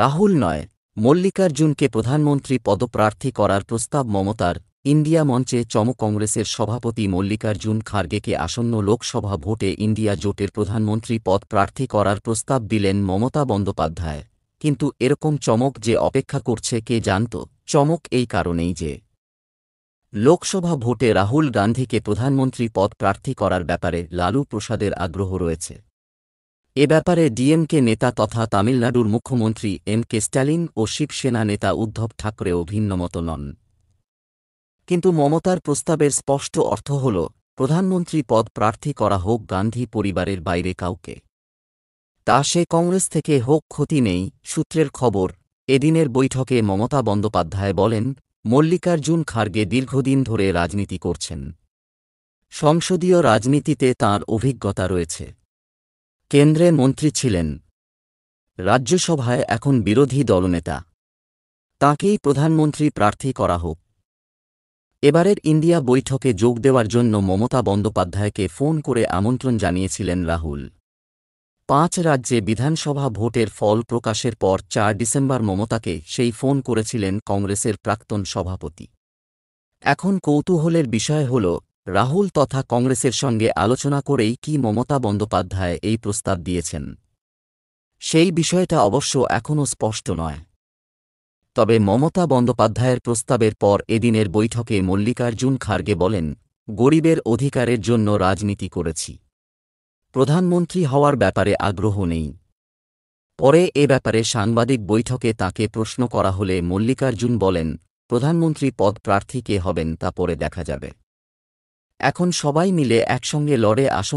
রাহুল নয় মল্লিকার্জুনকে প্রধানমন্ত্রী পদপ্রার্থী করার প্রস্তাব মমতার ইন্ডিয়া মঞ্চে চম কংগ্রেসের সভাপতি মল্লিকার্জুন খার্গেকে আসন্ন লোকসভা ভোটে ইন্ডিয়া জোটের প্রধানমন্ত্রী পদ প্রার্থী করার প্রস্তাব দিলেন মমতা বন্দ্যোপাধ্যায় কিন্তু এরকম চমক যে অপেক্ষা করছে কে জানত চমক এই কারণেই যে লোকসভা ভোটে রাহুল গান্ধীকে প্রধানমন্ত্রী পদ প্রার্থী করার ব্যাপারে লালু প্রসাদের আগ্রহ রয়েছে এ ব্যাপারে ডিএমকে নেতা তথা তামিলনাড়ুর মুখ্যমন্ত্রী এম কে স্ট্যালিন ও শিবসেনা নেতা উদ্ধব ঠাকরেও ভিন্নমত নন কিন্তু মমতার প্রস্তাবের স্পষ্ট অর্থ হল প্রধানমন্ত্রী পদ প্রার্থী করা হোক গান্ধী পরিবারের বাইরে কাউকে তা সে কংগ্রেস থেকে হোক ক্ষতি নেই সূত্রের খবর এদিনের বৈঠকে মমতা বন্দ্যোপাধ্যায় বলেন মল্লিকার্জুন খার্গে দীর্ঘদিন ধরে রাজনীতি করছেন সংসদীয় রাজনীতিতে তার অভিজ্ঞতা রয়েছে কেন্দ্রের মন্ত্রী ছিলেন রাজ্যসভায় এখন বিরোধী দলনেতা তাঁকেই প্রধানমন্ত্রী প্রার্থী করা হোক এবারের ইন্ডিয়া বৈঠকে যোগ দেওয়ার জন্য মমতা বন্দ্যোপাধ্যায়কে ফোন করে আমন্ত্রণ জানিয়েছিলেন রাহুল পাঁচ রাজ্যে বিধানসভা ভোটের ফল প্রকাশের পর চার ডিসেম্বর মমতাকে সেই ফোন করেছিলেন কংগ্রেসের প্রাক্তন সভাপতি এখন কৌতূহলের বিষয় হল রাহুল তথা কংগ্রেসের সঙ্গে আলোচনা করেই কি মমতা বন্দ্যোপাধ্যায় এই প্রস্তাব দিয়েছেন সেই বিষয়টা অবশ্য এখনও স্পষ্ট নয় তবে মমতা বন্দ্যোপাধ্যায়ের প্রস্তাবের পর এদিনের বৈঠকে মল্লিকার্জুন খার্গে বলেন গরিবের অধিকারের জন্য রাজনীতি করেছি প্রধানমন্ত্রী হওয়ার ব্যাপারে আগ্রহ নেই পরে এ ব্যাপারে সাংবাদিক বৈঠকে তাকে প্রশ্ন করা হলে মল্লিকার্জুন বলেন প্রধানমন্ত্রী পদ প্রার্থী কে হবেন তা পরে দেখা যাবে এখন সবাই মিলে একসঙ্গে লড়ে আসুন